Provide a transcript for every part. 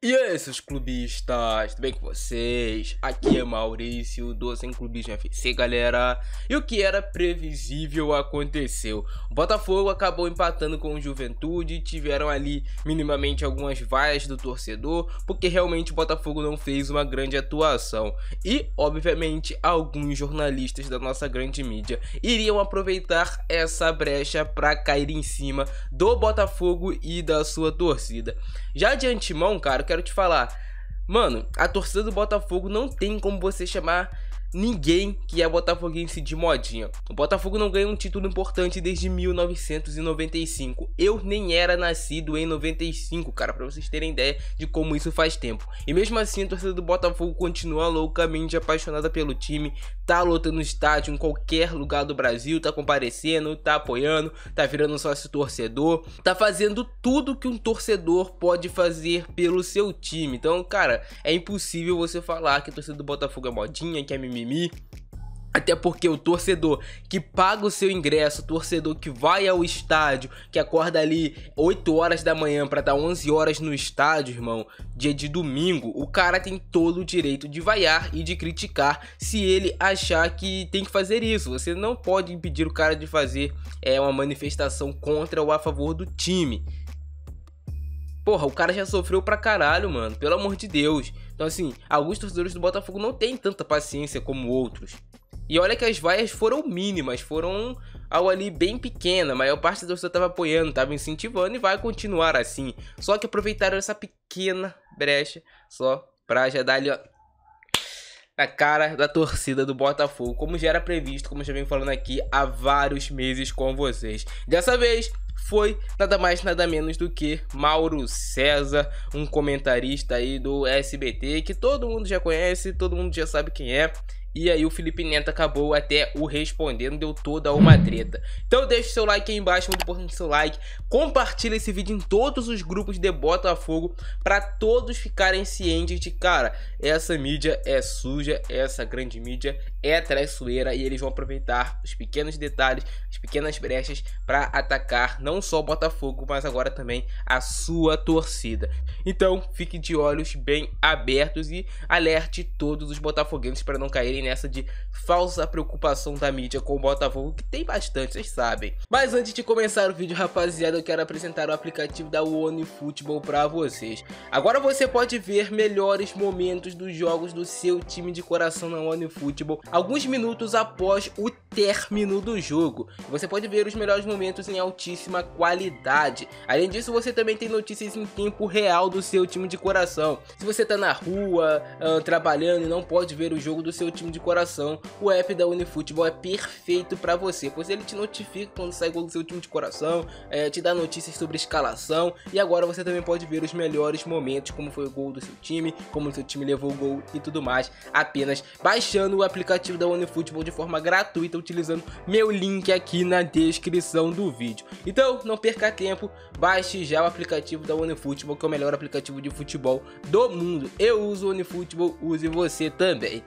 E aí, é seus clubistas, tudo bem com vocês? Aqui é Maurício do Sem Clubismo FC, galera. E o que era previsível aconteceu. O Botafogo acabou empatando com o Juventude, tiveram ali minimamente algumas vaias do torcedor, porque realmente o Botafogo não fez uma grande atuação. E, obviamente, alguns jornalistas da nossa grande mídia iriam aproveitar essa brecha para cair em cima do Botafogo e da sua torcida. Já de antemão, cara, quero te falar. Mano, a torcida do Botafogo não tem como você chamar ninguém que é botafoguense de modinha. O Botafogo não ganha um título importante desde 1995. Eu nem era nascido em 95, cara, para vocês terem ideia de como isso faz tempo. E mesmo assim, a torcida do Botafogo continua loucamente apaixonada pelo time, tá lotando estádio em qualquer lugar do Brasil, tá comparecendo, tá apoiando, tá virando sócio torcedor, tá fazendo tudo que um torcedor pode fazer pelo seu time. Então, cara, é impossível você falar que a torcida do Botafogo é modinha, que é mimimi, mimimi. Até porque o torcedor que paga o seu ingresso, o torcedor que vai ao estádio, que acorda ali 8 horas da manhã para estar 11 horas no estádio, irmão, dia de domingo, o cara tem todo o direito de vaiar e de criticar se ele achar que tem que fazer isso. Você não pode impedir o cara de fazer é, uma manifestação contra ou a favor do time. Porra, o cara já sofreu pra caralho, mano, pelo amor de Deus. Então, assim, alguns torcedores do Botafogo não têm tanta paciência como outros. E olha que as vaias foram mínimas, foram algo ali bem pequena. A maior parte da torcida estava apoiando, estava incentivando e vai continuar assim. Só que aproveitaram essa pequena brecha só pra já dar ali, ó, na cara da torcida do Botafogo, como já era previsto, como já vem falando aqui há vários meses com vocês. Dessa vez, foi nada mais nada menos do que Mauro César, um comentarista aí do SBT que todo mundo já conhece, todo mundo já sabe quem é. E aí o Felipe Neto acabou até o respondendo, deu toda uma treta. Então deixa o seu like aí embaixo, muito importante o seu like. Compartilha esse vídeo em todos os grupos de Botafogo para todos ficarem cientes de, cara, essa mídia é suja, essa grande mídia é traiçoeira e eles vão aproveitar os pequenos detalhes, as pequenas brechas para atacar não só o Botafogo, mas agora também a sua torcida. Então fique de olhos bem abertos e alerte todos os botafoguenses para não caírem nessa de falsa preocupação da mídia com o Botafogo, que tem bastante, vocês sabem. Mas antes de começar o vídeo, rapaziada, eu quero apresentar o aplicativo da One Football para vocês. Agora você pode ver melhores momentos dos jogos do seu time de coração na One Football. alguns minutos após o término do jogo. Você pode ver os melhores momentos em altíssima qualidade. Além disso, você também tem notícias em tempo real do seu time de coração. Se você está na rua, uh, trabalhando e não pode ver o jogo do seu time mesmo assim, de coração, o app da Unifutebol é perfeito para você, pois ele te notifica quando sai gol do seu time de coração, é, te dá notícias sobre escalação e agora você também pode ver os melhores momentos, como foi o gol do seu time, como o seu time levou o gol e tudo mais, apenas baixando o aplicativo da Unifutebol de forma gratuita utilizando meu link aqui na descrição do vídeo. Então, não perca tempo, baixe já o aplicativo da Unifutebol, que é o melhor aplicativo de futebol do mundo. Eu uso o Unifutebol, use você também.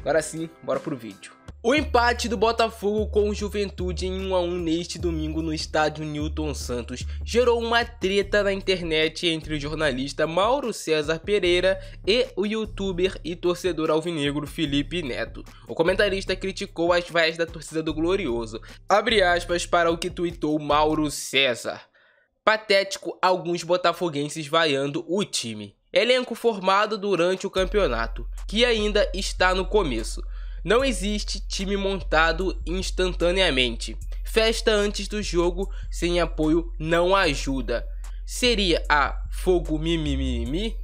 Agora sim, bora pro vídeo. O empate do Botafogo com o Juventude em 1 a 1 neste domingo no estádio Newton Santos gerou uma treta na internet entre o jornalista Mauro César Pereira e o youtuber e torcedor alvinegro Felipe Neto. O comentarista criticou as vaias da torcida do Glorioso. Abre aspas para o que tuitou Mauro César. Patético alguns botafoguenses vaiando o time elenco formado durante o campeonato, que ainda está no começo. Não existe time montado instantaneamente. Festa antes do jogo sem apoio não ajuda. Seria a fogo mimimi?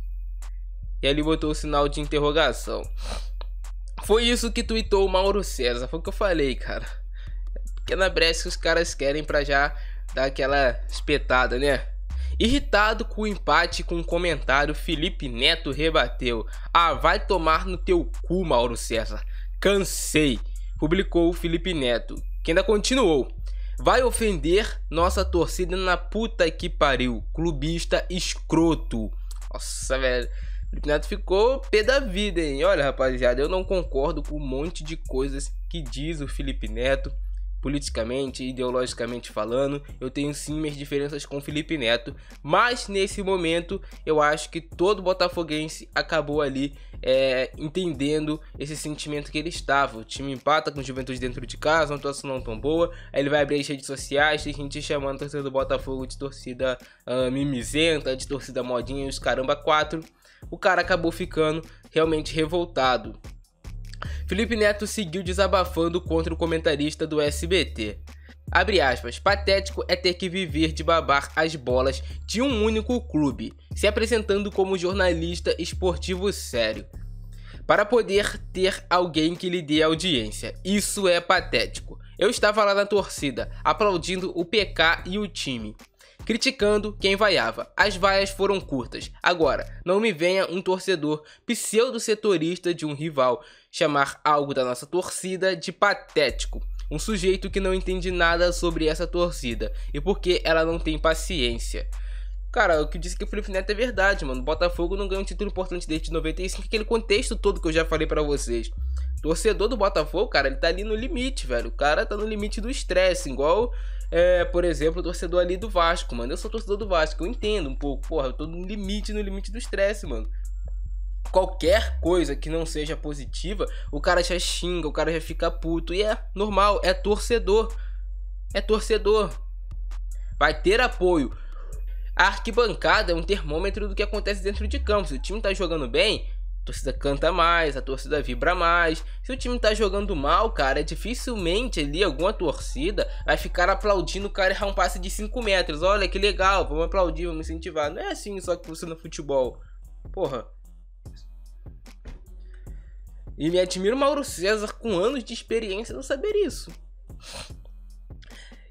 E ele botou o sinal de interrogação. Foi isso que tweetou o Mauro César, foi o que eu falei, cara. Pequena na que os caras querem pra já dar aquela espetada, né? Irritado com o empate com um comentário, Felipe Neto rebateu. Ah, vai tomar no teu cu, Mauro César. Cansei, publicou o Felipe Neto, que ainda continuou. Vai ofender nossa torcida na puta que pariu. Clubista escroto. Nossa, velho. Felipe Neto ficou pé da vida, hein? Olha, rapaziada, eu não concordo com um monte de coisas que diz o Felipe Neto politicamente, ideologicamente falando, eu tenho sim minhas diferenças com Felipe Neto, mas nesse momento eu acho que todo botafoguense acabou ali é, entendendo esse sentimento que ele estava. O time empata com o Juventude dentro de casa, uma situação não tão boa, aí ele vai abrir as redes sociais, tem gente chamando a torcida do Botafogo de torcida uh, mimizenta, de torcida modinha os caramba quatro. O cara acabou ficando realmente revoltado. Felipe Neto seguiu desabafando contra o comentarista do SBT. Abre aspas, patético é ter que viver de babar as bolas de um único clube, se apresentando como jornalista esportivo sério. Para poder ter alguém que lhe dê audiência. Isso é patético. Eu estava lá na torcida, aplaudindo o PK e o time criticando quem vaiava. As vaias foram curtas. Agora, não me venha um torcedor pseudo-setorista de um rival chamar algo da nossa torcida de patético. Um sujeito que não entende nada sobre essa torcida e porque ela não tem paciência. Cara, o que disse que o Felipe Neto é verdade, mano. O Botafogo não ganhou um título importante desde 95, aquele contexto todo que eu já falei para vocês. Torcedor do Botafogo, cara, ele tá ali no limite, velho. O cara tá no limite do estresse, igual é, por exemplo, o torcedor ali do Vasco, mano. Eu sou torcedor do Vasco, eu entendo um pouco. Porra, eu tô no limite, no limite do estresse, mano qualquer coisa que não seja positiva, o cara já xinga, o cara já fica puto. E é normal, é torcedor. É torcedor. Vai ter apoio. A arquibancada é um termômetro do que acontece dentro de campo. Se o time tá jogando bem, torcida canta mais, a torcida vibra mais. Se o time tá jogando mal, cara, dificilmente ali alguma torcida vai ficar aplaudindo o cara errar um passe de 5 metros. Olha que legal, vamos aplaudir, vamos incentivar. Não é assim só que funciona no futebol. Porra. E me admiro Mauro César com anos de experiência não saber isso.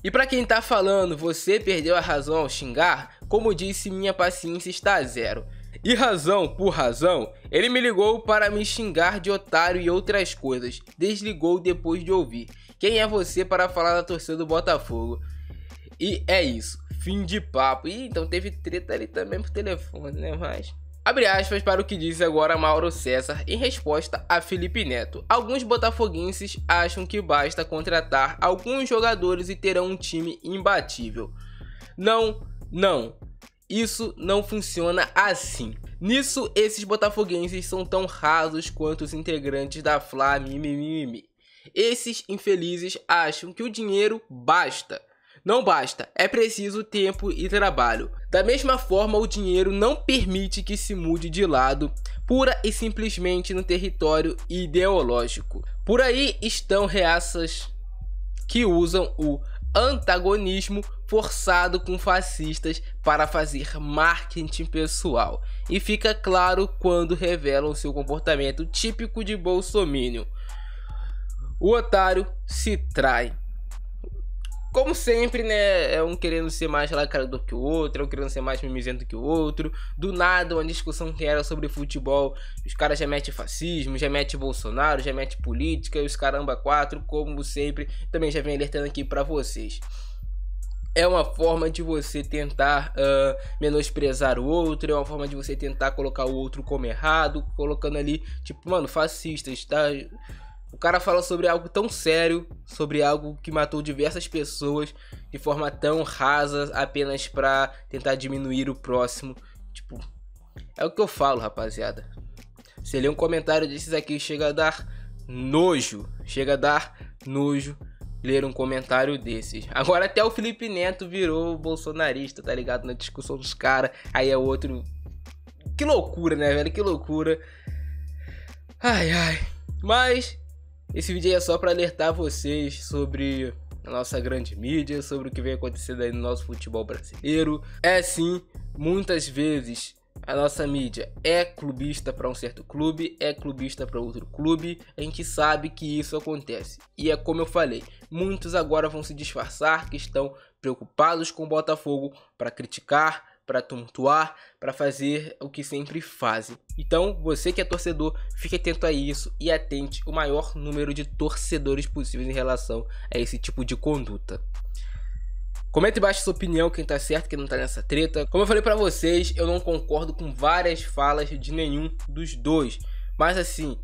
E para quem tá falando, você perdeu a razão ao xingar? Como disse, minha paciência está a zero. E razão por razão, ele me ligou para me xingar de otário e outras coisas. Desligou depois de ouvir. Quem é você para falar da torcida do Botafogo? E é isso. Fim de papo. E então teve treta ali também por telefone, né? Mas. Abre aspas para o que diz agora Mauro César em resposta a Felipe Neto. Alguns botafoguenses acham que basta contratar alguns jogadores e terão um time imbatível. Não, não. Isso não funciona assim. Nisso, esses botafoguenses são tão rasos quanto os integrantes da Fla Esses infelizes acham que o dinheiro basta. Não basta, é preciso tempo e trabalho. Da mesma forma, o dinheiro não permite que se mude de lado, pura e simplesmente no território ideológico. Por aí estão reaças que usam o antagonismo forçado com fascistas para fazer marketing pessoal. E fica claro quando revelam seu comportamento típico de Bolsonaro. O otário se trai como sempre, né? É um querendo ser mais lacrador que o outro, é um querendo ser mais mimizento que o outro. Do nada, uma discussão que era sobre futebol, os caras já metem fascismo, já metem Bolsonaro, já metem política, e os caramba quatro, como sempre. Também já vem alertando aqui para vocês é uma forma de você tentar uh, menosprezar o outro, é uma forma de você tentar colocar o outro como errado, colocando ali, tipo, mano, fascistas, tá? O cara fala sobre algo tão sério, sobre algo que matou diversas pessoas de forma tão rasa, apenas para tentar diminuir o próximo. Tipo, é o que eu falo, rapaziada. Você lê um comentário desses aqui chega a dar nojo, chega a dar nojo ler um comentário desses. Agora até o Felipe Neto virou bolsonarista, tá ligado? Na discussão dos caras. Aí é outro. Que loucura, né, velho? Que loucura. Ai, ai. Mas esse vídeo é só para alertar vocês sobre a nossa grande mídia, sobre o que vem acontecendo aí no nosso futebol brasileiro. É sim, muitas vezes a nossa mídia é clubista para um certo clube, é clubista para outro clube. A gente sabe que isso acontece. E é como eu falei, muitos agora vão se disfarçar que estão preocupados com o Botafogo para criticar, para tontuar, para fazer o que sempre fazem. Então, você que é torcedor, fique atento a isso e atente o maior número de torcedores possíveis em relação a esse tipo de conduta. Comenta embaixo sua opinião, quem tá certo, quem não tá nessa treta. Como eu falei para vocês, eu não concordo com várias falas de nenhum dos dois. Mas assim,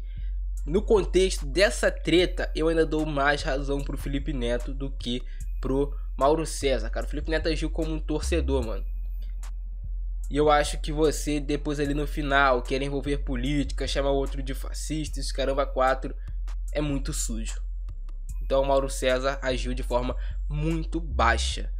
no contexto dessa treta, eu ainda dou mais razão pro Felipe Neto do que pro Mauro César, cara. O Felipe Neto agiu como um torcedor, mano. E eu acho que você, depois ali no final, quer envolver política, chamar o outro de fascista, isso caramba quatro, é muito sujo. Então o Mauro César agiu de forma muito baixa.